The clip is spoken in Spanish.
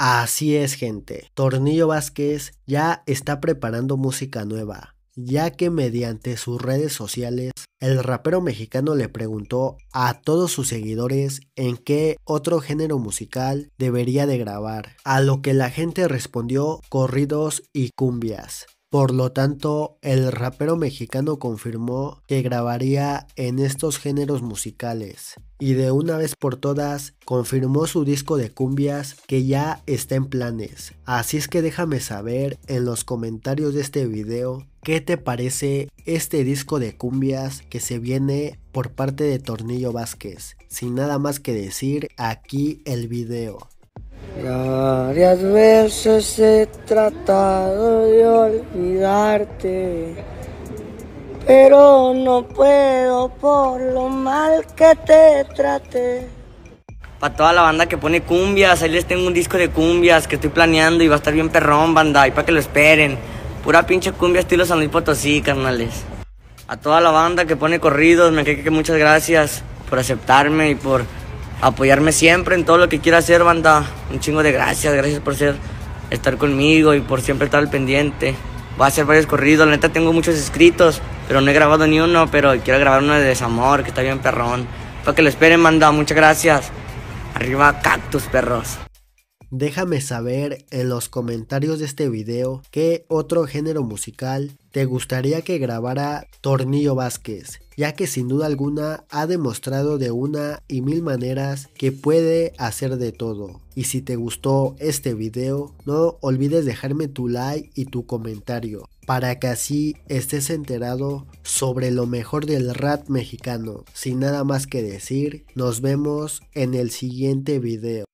Así es, gente. Tornillo Vázquez ya está preparando música nueva, ya que mediante sus redes sociales, el rapero mexicano le preguntó a todos sus seguidores en qué otro género musical debería de grabar, a lo que la gente respondió corridos y cumbias. Por lo tanto, el rapero mexicano confirmó que grabaría en estos géneros musicales y de una vez por todas confirmó su disco de cumbias que ya está en planes. Así es que déjame saber en los comentarios de este video qué te parece este disco de cumbias que se viene por parte de Tornillo Vázquez. Sin nada más que decir, aquí el video. Varias veces he tratado de olvidarte, pero no puedo por lo mal que te trate Para toda la banda que pone cumbias, ahí les tengo un disco de cumbias que estoy planeando y va a estar bien perrón, banda, y para que lo esperen. Pura pinche cumbia estilo San Luis Potosí, carnales. A toda la banda que pone corridos, me que muchas gracias por aceptarme y por apoyarme siempre en todo lo que quiera hacer, banda. Un chingo de gracias, gracias por ser, estar conmigo y por siempre estar al pendiente. Voy a hacer varios corridos, la neta tengo muchos escritos, pero no he grabado ni uno, pero quiero grabar uno de Desamor, que está bien perrón. Para que lo esperen, banda, muchas gracias. Arriba, cactus, perros. Déjame saber en los comentarios de este video qué otro género musical te gustaría que grabara Tornillo Vázquez, ya que sin duda alguna ha demostrado de una y mil maneras que puede hacer de todo. Y si te gustó este video, no olvides dejarme tu like y tu comentario, para que así estés enterado sobre lo mejor del rap mexicano. Sin nada más que decir, nos vemos en el siguiente video.